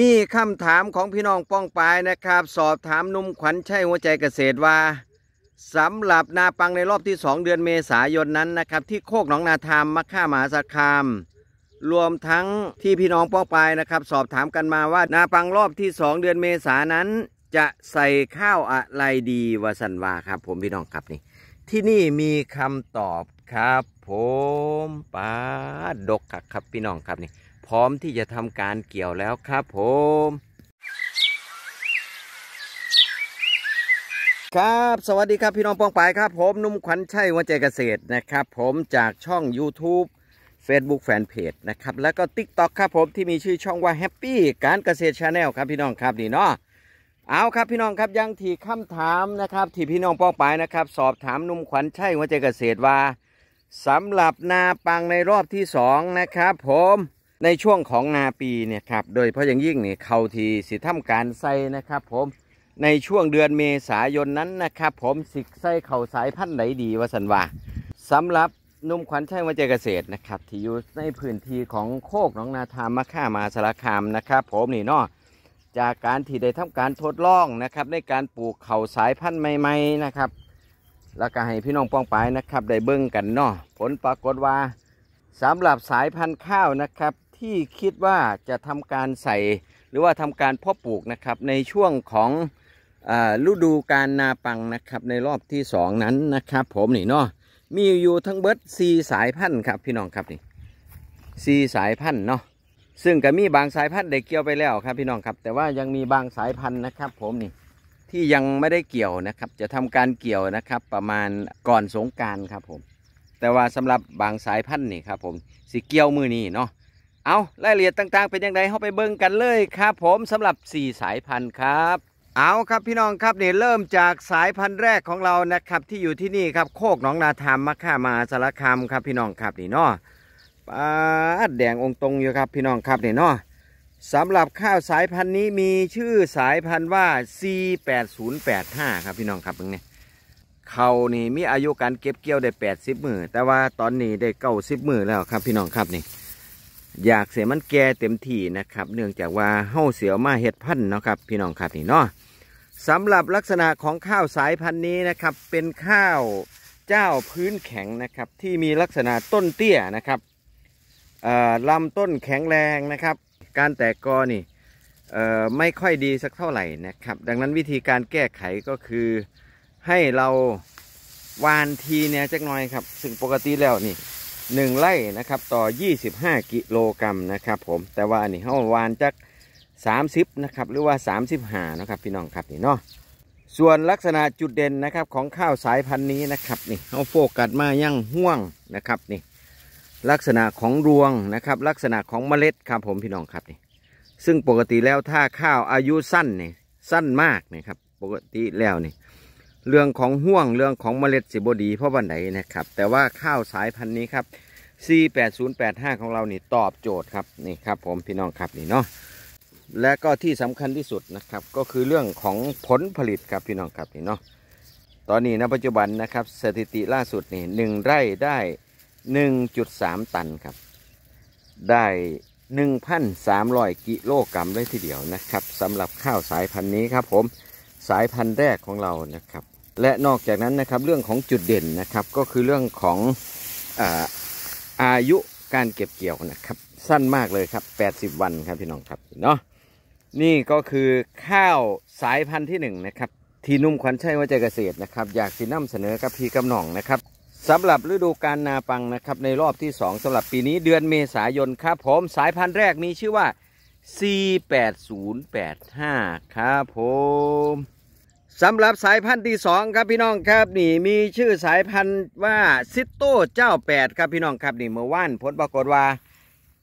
มีคำถามของพี่น้องป้องปายนะครับ สอบถามนุ่มขวัญชัยหัวใจเกษตรว่าสำหรับนาปังในรอบที่ 2 เดือนเมษายนนั้นนะครับ ที่โคกหนองนาธามมัขค่ามหาสารคามรวมทั้งที่พี่น้องป้องปายนะครับ สอบถามกันมาว่า นาปังรอบที่ 2 เดือนเมษานั้น จะใส่ข้าวอะไรดีวสันวาครับ ผมพี่น้องครับนี่ที่นี่มีคำตอบครับ ผมปาดกครับพี่น้องครับนี่พร้อมที่จะทำการเกี่ยวแล้วครับ ผม ครับ สวัสดีครับพี่น้องปองปายครับ ผม นุ่มขวัญชัยวัจเจเกษตรนะครับ ผมจากช่อง YouTube Facebook Fanpage นะครับแล้วก็ TikTok ครับ ผมที่มีชื่อช่องว่า Happy การเกษตรชาแนลครับพี่น้องครับนี่เนาะเอาครับพี่น้องครับยังที่คำถามนะครับที่พี่น้องป้องปายนะครับ สอบถามนุ่มขวัญชัยวัจเจเกษตรว่าสำหรับนาปังในรอบที่สองนะครับ ผมในช่วงของนาปีเนี่ยครับ โดยเพราะอย่างยิ่งนี่เขาทีสิทำการใส่นะครับ ผม ในช่วงเดือนเมษายนนั้นนะครับ ผมสิกใส่เข่าสายพันธุ์ไหนดีวสันวาสำหรับนุ่มขวัญชัยวัจเกษตรนะครับ ที่อยู่ในพื้นที่ของโคกหนองนาธามะข่ามาสารคามนะครับ ผมนี่เนาะจากการที่ได้ทำการทดลองนะครับ ในการปลูกเข่าสายพันธุ์ใหม่ ๆนะครับ แล้วก็ให้พี่น้องป้องไปนะครับได้เบิ้งกันเนาะผลปรากฏว่าสำหรับสายพันธุ์ข้าวนะครับที่คิดว่าจะทำการใส่หรือว่าทำการเพาะปลูกนะครับในช่วงของฤดูการนาปังนะครับในรอบที่สองนั้นนะครับผมนี่เนาะมีอยู่ทั้งเบิร์ดสีสายพันธุ์ครับพี่น้องครับนี่สีสายพันธุ์เนาะซึ่งก็มีบางสายพันธุ์ได้เกี่ยวไปแล้วครับพี่น้องครับ แต่ว่ายังมีบางสายพันธุ์นะครับผมนี่ที่ยังไม่ได้เกี่ยวนะครับจะทำการเกี่ยวนะครับประมาณก่อนสงการครับผมแต่ว่าสำหรับบางสายพันธุ์นี่ครับผมสีเกี่ยวมือนี่เนาะเอารายละเอียดต่างๆ เป็นยังไงเข้าไปเบิ้งกันเลยครับผมสำหรับ4สายพันธุ์ครับเอาครับพี่น้องครับเนี่ยเริ่มจากสายพันธุ์แรกของเรานะครับที่อยู่ที่นี่ครับโคกหนองนาธรรมมะข่ามาสารคามครับพี่น้องครับนี่เนาะปาดแดงองตรงอยู่ครับพี่น้องครับนี่เนาะสำหรับข้าวสายพันธุ์นี้มีชื่อสายพันธุ์ว่า C8085 ครับพี่น้องครับเพิ่งเนี่ยเขานี่มีอายุการเก็บเกี่ยวได้80มือแต่ว่าตอนนี้ได้เกาสิบมือแล้วครับพี่น้องครับนี่อยากเสียมันแก่เต็มที่นะครับเนื่องจากว่าเฮ่าเสียวมาเห็ดพันธุ์นะครับพี่น้องครับนี่เนาะสำหรับลักษณะของข้าวสายพันธุ์นี้นะครับเป็นข้าวเจ้าพื้นแข็งนะครับที่มีลักษณะต้นเตี้ยนะครับลำต้นแข็งแรงนะครับการแตกกอนี่ไม่ค่อยดีสักเท่าไหร่นะครับดังนั้นวิธีการแก้ไขก็คือให้เราวานทีเนี่ยจักหน่อยครับซึ่งปกติแล้วนี่หนึ่งไร่นะครับต่อ 25 กิโลกรัมนะครับผมแต่ว่าอันนี้เขาวานจาก 30นะครับหรือว่า 35นะครับพี่น้องครับนี่เนาะส่วนลักษณะจุดเด่นนะครับของข้าวสายพันธุ์นี้นะครับนี่เขาโฟกัสมาย่างห่วงนะครับนี่ลักษณะของรวงนะครับ ลักษณะของเมล็ดครับผมพี่น้องครับนี่ซึ่งปกติแล้วถ้าข้าวอายุสั้นนี่สั้นมากนะครับปกติแล้วนี่เรื่องของห่วงเรื่องของเมล็ดสิบดีเพราะวันไหนนะครับ แต่ว่าข้าวสายพันธุ์นี้ครับ 48085ของเรานี่ตอบโจทย์ครับนี่ครับผมพี่น้องครับนี่เนาะและก็ที่สำคัญที่สุดนะครับ ก็คือเรื่องของผลผลิตครับพี่น้องครับนี่เนาะตอนนี้ณปัจจุบันนะครับ สถิติล่าสุดนี่หนึ่งไร่ได้ 1.3 ตันครับ ได้1,300กิโลกรัมได้ทีเดียวนะครับสำหรับข้าวสายพันธุ์นี้ครับ ผมสายพันธุ์แรกของเรานะครับและนอกจากนั้นนะครับเรื่องของจุดเด่นนะครับก็คือเรื่องของอาอายุการเก็บเกี่ยวนะครับสั้นมากเลยครับ80 วันครับพี่น้องครับเนาะนี่ก็คือข้าวสายพันธุ์ที่ 1นะครับทีนุ่มขวัญชัยวัจเกษตรนะครับอยากสินำเสนอกับพี่กำหน่องนะครับสำหรับฤดูการนาปังนะครับในรอบที่ 2 สำหรับปีนี้เดือนเมษายนครับผมสายพันธุ์แรกมีชื่อว่า C8085 ครับผมสำหรับสายพันธุ์ที่สองครับพี่น้องครับนี่ มีชื่อสายพันธุ์ว่า ซิโต้เจ้าแปดครับพี่น้องครับนี่เมื่อวานผลปรากฏว่า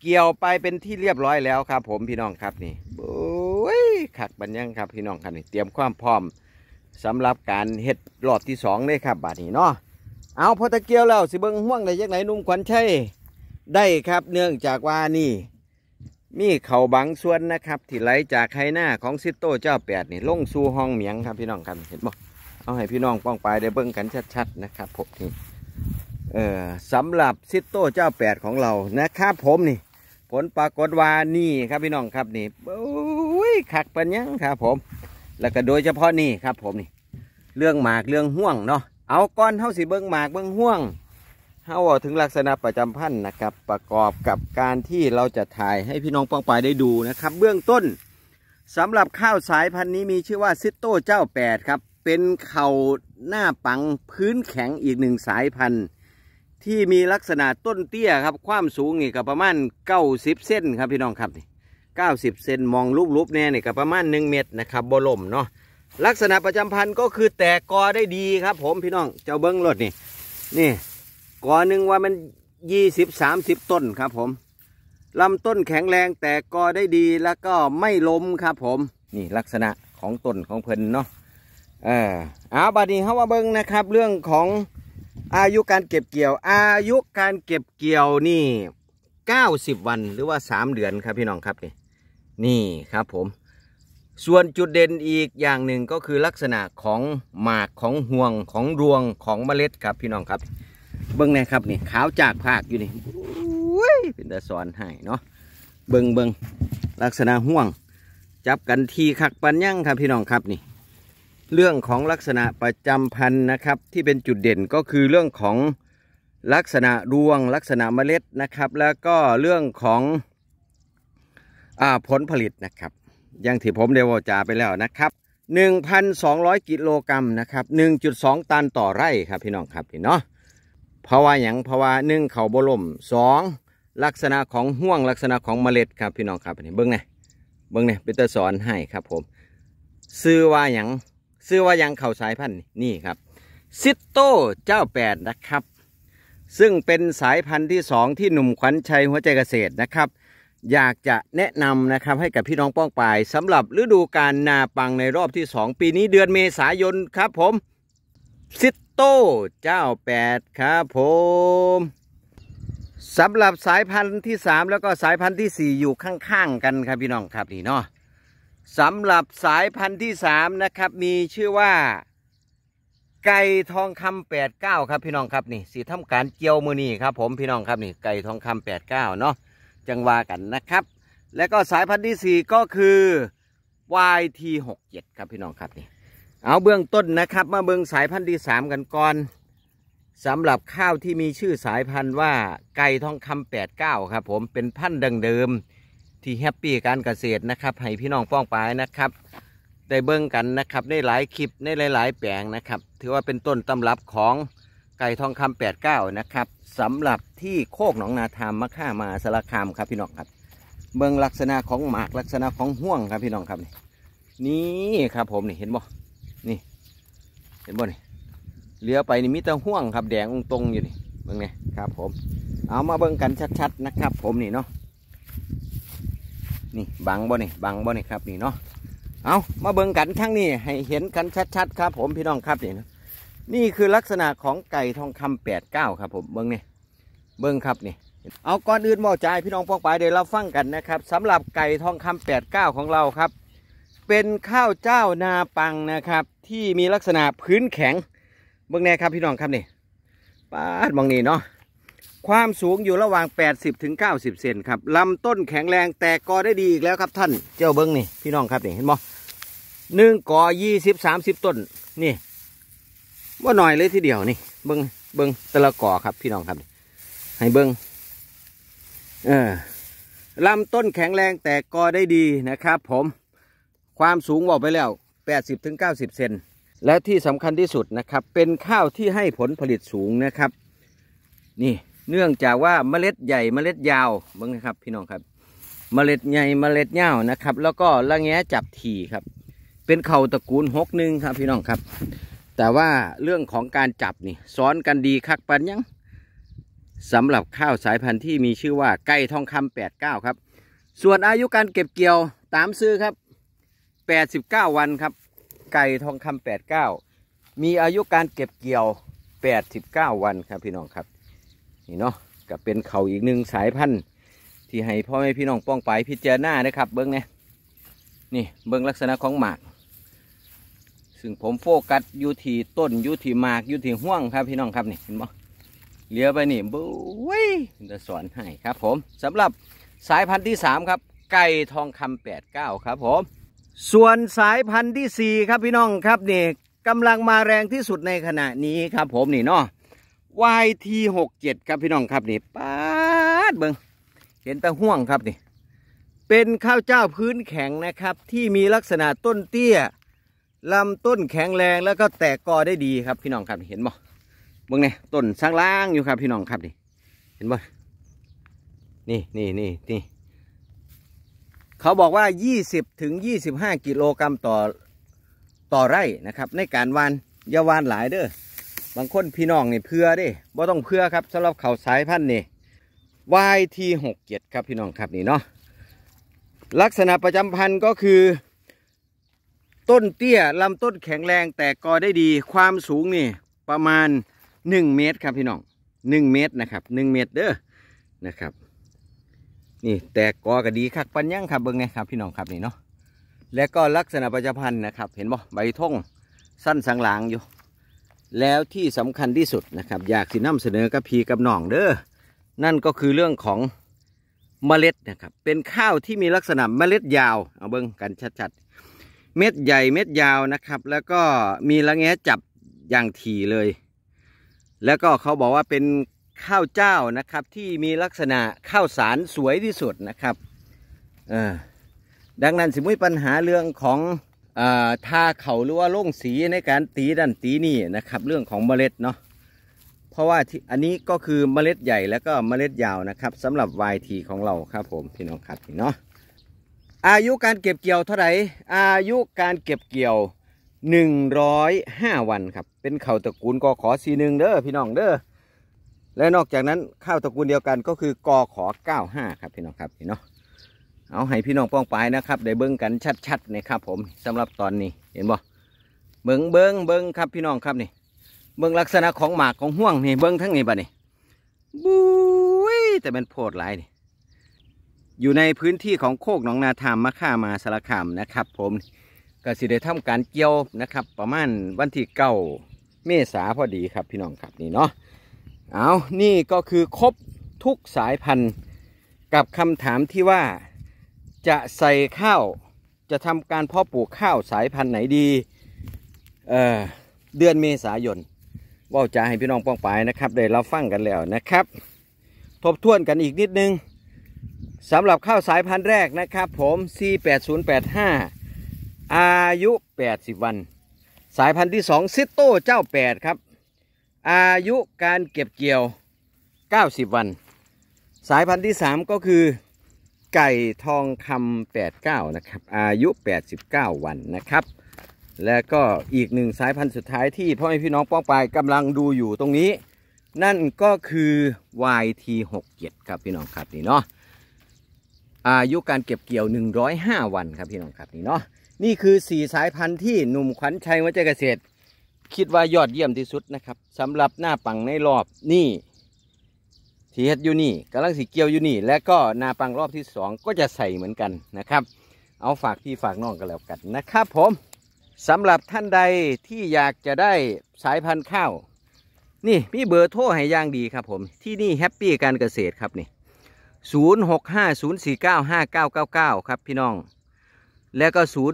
เกี่ยวไปเป็นที่เรียบร้อยแล้วครับ ผมพี่น้องครับนี่โอ้ยขักบันยังครับพี่น้องครับนี่ เตรียมความพร้อมสำหรับการเห็ดหลอดที่สองเลยครับบาดนี้เนาะเอาพอตะเกียวแล้ว สิเบิ้งห่วง ได้ยังไหนนุ่มขวัญชัยได้ครับเนื่องจากว่านี่มีเขาบางส่วนนะครับที่ไหลจากไฮหน้าของซิโต้เจ้าแปดนี่ลงสู่ห้องเหมียงครับพี่น้องครับเห็นบ่เอาให้พี่น้องป้องไปได้เบิ้งกันชัดๆนะครับผมนี่เอ่อสำหรับซิโต้เจ้าแปดของเรานะครับผมนี่ ผลปรากฏว่านี่ครับพี่น้องครับนี่โอ้ยขักปัญญังครับ ผม แล้วก็โดยเฉพาะนี่ครับ ผมนี่ เรื่องหมากเรื่องห่วงเนาะเอาก้อนเท่าสีเบิ้งหมากเบิ้งห่วงเฮาถึงลักษณะประจำพันธุ์นะครับประกอบกับการที่เราจะถ่ายให้พี่น้องป้องปลายได้ดูนะครับ เบื้องต้น สำหรับข้าวสายพันธุ์นี้มีชื่อว่าซิตโต้เจ้าแปดครับเป็นเข่าหน้าปังพื้นแข็งอีกหนึ่งสายพันธุ์ ที่มีลักษณะต้นเตี้ยครับ ความสูงนี่ก็ประมาณเก้าสิบเซนครับพี่น้องครับนี่เก้าสิบเซนมองรูปๆเนี่ยนี่ก็ประมาณหนึ่งเมตรนะครับบอลมเนาะลักษณะประจำพันธุ์ก็คือแตกกอได้ดีครับ ผมพี่น้องเจ้าเบิ้งรถนี่นี่กอหนึ่งว่ามันยี่สิบสามสิบต้นครับผมลำต้นแข็งแรงแต่กอได้ดีแล้วก็ไม่ล้มครับ ผม นี่ลักษณะของต้นของเพิ่นเนาะเออเอาบัดนี้เขาว่าเบิ้งนะครับ เรื่องของอายุการเก็บเกี่ยว อายุการเก็บเกี่ยวนี่เก้าสิบวันหรือว่าสามเดือนครับพี่น้องครับนี่นี่ครับผม ส่วนจุดเด่นอีกอย่างหนึ่งก็คือลักษณะของหมากของห่วงของรวงของเมล็ดครับพี่น้องครับเบิ้งนะครับนี่ขาวจากภาคอยู่นี่เป็นตะสอนให้เนาะเบิ้งเบิ้งลักษณะห่วง จับกันทีขักปันยั่งครับพี่น้องครับนี่ เรื่องของลักษณะประจำพันธุ์นะครับ ที่เป็นจุดเด่นก็คือเรื่องของลักษณะรวง ลักษณะเมล็ดนะครับ แล้วก็เรื่องของอผลผลิตนะครับ อย่างที่ผมเดวจ่าไปแล้วนะครับ 1,200 กิโลกรัมนะครับ1.2 ตันต่อไร่ครับพี่น้องครับพี่เนาะเพราะว่าอย่างเพราะว่าหนึ่งเขาบล่มสองลักษณะของห่วงลักษณะของเมล็ดครับพี่น้องครับนี่เบิ้งนีเบิ้งนี่เป็นตัวสอนให้ครับผมซื้อว่าอย่างซื้อว่าอย่างเข่าสายพันธุ์นี่ครับ ซิตโตเจ้าแปดนะครับซึ่งเป็นสายพันธุ์ที่สองที่หนุ่มขวัญชัยหัวใจเกษตรนะครับอยากจะแนะนำนะครับให้กับพี่น้องป้องปายสำหรับฤดูการนาปังในรอบที่สองปีนี้เดือนเมษายนครับผมซิตโต้เจ้าแปดครับผมสำหรับสายพันธุ์ที่สามแล้วก็สายพันธุ์ที่สี่อยู่ข้างๆกันครับพี่น้องครับนี่เนาะสำหรับสายพันธุ์ที่สามนะครับมีชื่อว่า ไก่ทองคำแปดเก้าครับพี่น้องครับนี่สีทำการเจียวมือนี่ครับผมพี่น้องครับนี่ไก่ทองคำแปดเก้าเนาะจังวากันนะครับและก็สายพันธุ์ที่สี่ก็คือ YT67 ครับพี่น้องครับนี่เอา เบื้องต้นนะครับมาเบื้องสายพันธุ์ที่สามกันก่อนสำหรับข้าวที่มีชื่อสายพันธุ์ว่าไก่ทองคำแปดเก้าครับ ผมเป็นพันธุ์ดังเดิมที่แฮปปี้การเกษตรนะครับ ให้พี่น้องป้องปายนะครับได้เบื้องกันนะครับในหลายคลิปในหลาย ๆแปลงนะครับถือว่าเป็นต้นตำรับของไก่ทองคำแปดเก้านะครับสำหรับที่โคกหนองนาธามมะข่ามาสารคามครับพี่น้องครับเบื้องลักษณะของหมากลักษณะของห่วงครับพี่น้องครับนี่ครับผมนี่เห็นบ่นี่เห็นบ่นี่เรือไปนี่มีแต่ห่วงครับแดงตรงๆอยู่นี่เบิ่งนี่ครับ ผม เอามาเบิ่งกันชัดๆนะครับ ผมนี่เนาะนี่ บังบ่นี่บังบ่นี่ครับนี่เนาะเอามาเบิ่งกันข้างนี้ให้เห็นกันชัดๆ ครับ ผมพี่น้องครับนี่นะนี่คือลักษณะของไก่ทองคำแปดเก้าครับผมเบิ้งนี่เบิ้งครับนี่เอาก่อนอื่นบอกใจพี่น้องปวอไปเดี๋ยวเราฟังกันนะครับสำหรับไก่ทองคำแปดเก้าของเราครับเป็นข้าวเจ้านาปังนะครับ ที่มีลักษณะพื้นแข็ง เบื้องแน่ครับพี่น้องครับนี่ป้าดมองนี่เนาะความสูงอยู่ระหว่าง 80ถึง90เซนครับลำต้นแข็งแรงแต่กอได้ดีอีกแล้วครับท่าน เจ้าเบื้องนี่ พี่น้องครับนี่ เห็นบ่หนึ่งกอยี่สิบสามสิบต้น นี่ว่าหน่อยเลยทีเดียวนี่เบื้องเบื้องตะละกอครับพี่น้องครับ ให้เบื้งเออลำต้นแข็งแรงแต่กอได้ดีนะครับ ผมความสูงบอกไปแล้ว 80-90ถึงเซน และที่สำคัญที่สุดนะครับ เป็นข้าวที่ให้ผลผลิตสูงนะครับ นี่ เนื่องจากว่าเมล็ดใหญ่เมล็ดยาวเบิ้งนะครับ พี่น้องครับ เมล็ดใหญ่เมล็ดยาวนะครับ แล้วก็ระแงจับถี่ครับ เป็นเข่าตระกูลหกหนึ่งครับ พี่น้องครับ แต่ว่าเรื่องของการจับนี่ซ้อนกันดีคักปันยังสำหรับข้าวสายพันธุ์ที่มีชื่อว่าไก่ทองคำแปดเก้าครับ ส่วนอายุการเก็บเกี่ยวตามซื้อครับแปดสิบเก้าวันครับไก่ทองคำแปดเก้ามีอายุการเก็บเกี่ยวแปดสิบเก้าวันครับพี่น้องครับ นี่เนาะก็เป็นเขาอีกหนึ่งสายพันธุ์ที่ให้พ่อแม่พี่น้องป้องไปพิจารณานะครับ เบิ้งเนี่ยนี่เบิ้งลักษณะของหมาก ซึ่งผมโฟกัสอยู่ที่ต้นอยู่ที่หมากอยู่ที่ห่วงครับ พี่น้องครับนี่เห็นบ่เลี้ยวไปนี่บุ้ยจะสอนให้ครับ ผมสำหรับสายพันธุ์ที่สามครับ ไก่ทองคำแปดเก้าครับผมส่วนสายพันธุ์ที่สี่ครับพี่น้องครับ นี่กำลังมาแรงที่สุดในขณะนี้ครับ ผมนี่เนาะ YT หกเจ็ดครับพี่น้องครับนี่ป้าดเบิงเห็นตะห่วงครับนี่ เป็นข้าวเจ้าพื้นแข็งนะครับ ที่มีลักษณะต้นเตี้ยลำต้นแข็งแรงแล้วก็แตกกอได้ดีครับพี่น้องครับเห็นบ่เบิ้งเนี่ยต้นสร้างล่างอยู่ครับพี่น้องครับนี่ เห็นบ่นี่นี่นี่นี่เขาบอกว่า 20 ถึง 25 กิโลกรัมต่อต่อไร่ นะครับ ในการวานอย่าวานหลายเด้อ บางคนพี่น้องนี่เพื่อเด้บ่ต้องเพื่อครับสำหรับเขาสายพันธุ์นี่วายทีหกเจ็ดครับพี่น้องครับนี่เนาะ ลักษณะประจำพันธุ์ก็คือ ต้นเตี้ยลำต้นแข็งแรงแต่กอได้ดีความสูงนี่ ประมาณ 1 เมตรครับพี่น้อง 1 เมตรนะครับ 1 เมตรเด้อ นะครับนี่แตกกอก็ดีคักปันยังครับเบิ้งเนี่ยครับพี่น้องครับนี่เนาะและก็ลักษณะประชพันธ์นะครับ เห็นบ่ใบท่งสั้นสังหลางอยู่ แล้วที่สำคัญที่สุดนะครับอยากสินำเสนอกับพีกับน้องเด้อนั่นก็คือเรื่องของเมล็ดนะครับเป็นข้าวที่มีลักษณะเมล็ดยาวเอาเบิ้งกันชัดๆเม็ดใหญ่เม็ดยาวนะครับ แล้วก็มีระแงะจับอย่างถี่เลย แล้วก็เขาบอกว่าเป็นข้าวเจ้านะครับที่มีลักษณะข้าวสารสวยที่สุดนะครับดังนั้นสิมติปัญหาเรื่องของอทาเขาหรือว่าล่งสีในการตีดันตีนี่นะครับเรื่องของเมล็ดเนาะเพราะว่าที่อันนี้ก็คือเมล็ดใหญ่แล้วก็เมล็ดยาวนะครับสำหรับวายทีของเราครับผมพี่น้องครับพี่เนาะอายุการเก็บเกี่ยวเท่าไหร่อายุการเก็บเกี่ยว105วันครับเป็นเข่าตระกูลกอขอสีหนึ่งเด้อพี่น้องเด้อและนอกจากนั้นข้าวตระกูลเดียวกันก็คือกอขอ 95ครับพี่น้องครับีเนาะเอาให้พี่น้องป้องปายนะครับ ได้เบิ้งกันชัดๆนะครับผมสำหรับตอนนี้เห็นบ่เบิ้งเบิ้งเบิ้งครับพี่น้องครับนี่เบิ้งลักษณะของหมากของห่วงนี่เบิ้งทั้งนี้บ่นี่บุ้ยแต่มันโพดหลายนี่ อยู่ในพื้นที่ของโคกหนองนาธรรมมะข่ามาสารคามนะครับ ผมกสิได้ทำการเกี่ยวนะครับ ประมาณวันที่เก้าเมษาพอดีครับพี่น้องครับนี่เนาะเอานี่ก็คือครบทุกสายพันธุ์ กับคำถามที่ว่าจะใส่ข้าวจะทำการเพาะปลูกข้าวสายพันธุ์ไหนดีเเดือนเมษายนว่าจะให้พี่น้องป้องไปนะครับเดี๋ยวเราฟังกันแล้วนะครับ ทบทวนกันอีกนิดนึงสำหรับข้าวสายพันธุ์แรกนะครับผม C8085 อายุ 80 วัน สายพันธุ์ที่2ซิตโต้เจ้า 8 ครับอายุการเก็บเกี่ยว 90 วัน สายพันธุ์ที่ 3 ก็คือไก่ทองคำ 89 นะครับอายุ 89 วันนะครับและก็อีกหนึ่งสายพันธุ์สุดท้ายที่พ่อแม่พี่น้องป้องปลายกำลังดูอยู่ตรงนี้ นั่นก็คือ YT67 ครับพี่น้องครับนี่เนาะอายุการเก็บเกี่ยว 105 วันครับพี่น้องครับนี่เนาะนี่คือ 4 สายพันธุ์ที่หนุ่มขวัญชัยวัจเกษตรคิดว่ายอดเยี่ยมที่สุดนะครับสำหรับหน้าปังในรอบนี่ที่เฮ็ดอยู่นี่กำลังสีเกียวอยู่นี่และก็หน้าปังรอบที่สองก็จะใส่เหมือนกันนะครับเอาฝากพี่ฝากน้องกันแล้วกันนะครับผมสำหรับท่านใดที่อยากจะได้สายพันธุ์ข้าวนี่มีเบอร์โทรให้ย่างดีครับผมที่นี่แฮปปี้การเกษตรครับนี่ 0650495999 ครับพี่น้องแล้วก็ 0899428684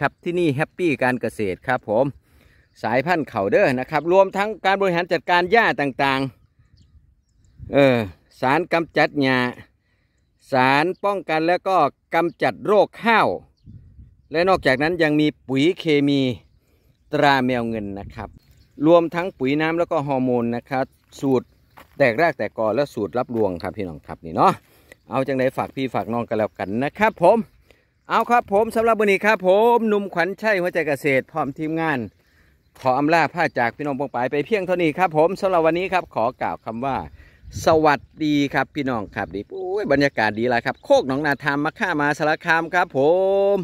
ครับ ที่นี่แฮปปี้การเกษตรครับผม สายพันธุ์เขาเดอร์นะครับ รวมทั้งการบริหารจัดการหญ้าต่างๆเออสารกำจัดหญ้าสารป้องกันแล้วก็กำจัดโรคข้าว และนอกจากนั้นยังมีปุ๋ยเคมีตราแมวเงินนะครับ รวมทั้งปุ๋ยน้ำแล้วก็ฮอร์โมนนะครับสูตรแตกรากแตกกอและสูตรรับรวงครับพี่น้องครับนี่เนาะเอาจังไดฝากพี่ฝากน้องกันแล้วกันนะครับ ผม เอาครับ ผมสำหรับวันนี้ครับ ผมหนุ่มขวัญชัยหัวใจเกษตร พร้อมทีมงานขออำลาผ้าจากพี่น้องปงปายไปเพียงเท่านี้ครับ ผมสำหรับวันนี้ครับขอกล่าวคำว่า สวัสดีครับพี่น้องครับดีปุ้ยบรรยากาศดีเลยครับโคกหนองนาทามมาข้ามาสารคามครับ ผม